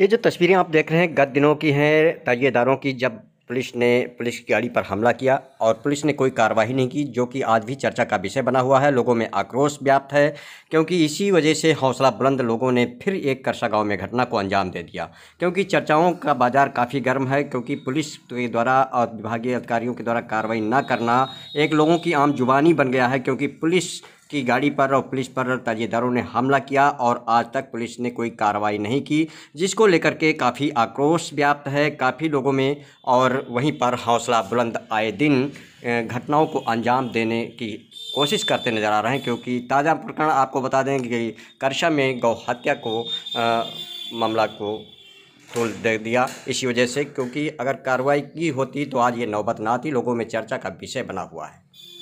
ये जो तस्वीरें आप देख रहे हैं गत दिनों की हैं तैयेदारों की जब पुलिस ने पुलिस की गाड़ी पर हमला किया और पुलिस ने कोई कार्रवाई नहीं की जो कि आज भी चर्चा का विषय बना हुआ है लोगों में आक्रोश व्याप्त है क्योंकि इसी वजह से हौसला बुलंद लोगों ने फिर एक करसा गांव में घटना को अंजाम दे दिया क्योंकि चर्चाओं का बाजार काफ़ी गर्म है क्योंकि पुलिस के द्वारा और विभागीय अधिकारियों के द्वारा कार्रवाई न करना एक लोगों की आम जुबानी बन गया है क्योंकि पुलिस की गाड़ी पर और पुलिस पर ताजेदारों ने हमला किया और आज तक पुलिस ने कोई कार्रवाई नहीं की जिसको लेकर के काफ़ी आक्रोश व्याप्त है काफ़ी लोगों में और वहीं पर हौसला बुलंद आए दिन घटनाओं को अंजाम देने की कोशिश करते नज़र आ रहे हैं क्योंकि ताज़ा प्रकरण आपको बता दें कि करशा में गौ हत्या को आ, मामला को तोल दे दिया इसी वजह से क्योंकि अगर कार्रवाई की होती तो आज ये नौबत ना आती लोगों में चर्चा का विषय बना हुआ है